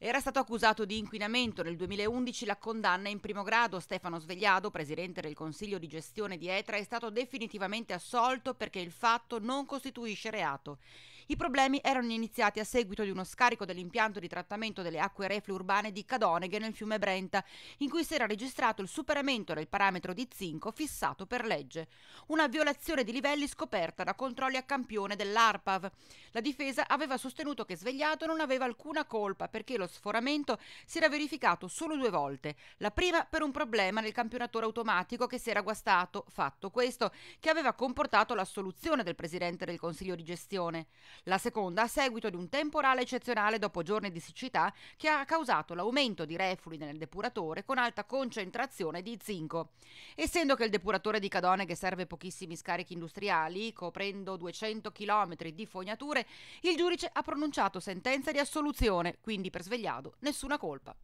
Era stato accusato di inquinamento. Nel 2011 la condanna in primo grado. Stefano Svegliado, presidente del Consiglio di gestione di ETRA, è stato definitivamente assolto perché il fatto non costituisce reato. I problemi erano iniziati a seguito di uno scarico dell'impianto di trattamento delle acque reflue urbane di Cadoneghe nel fiume Brenta, in cui si era registrato il superamento del parametro di zinco fissato per legge. Una violazione di livelli scoperta da controlli a campione dell'ARPAV. La difesa aveva sostenuto che Svegliato non aveva alcuna colpa perché lo sforamento si era verificato solo due volte. La prima per un problema nel campionatore automatico che si era guastato, fatto questo che aveva comportato l'assoluzione del presidente del consiglio di gestione la seconda a seguito di un temporale eccezionale dopo giorni di siccità che ha causato l'aumento di reflui nel depuratore con alta concentrazione di zinco. Essendo che il depuratore di Cadone che serve pochissimi scarichi industriali, coprendo 200 km di fognature, il giudice ha pronunciato sentenza di assoluzione, quindi per svegliato nessuna colpa.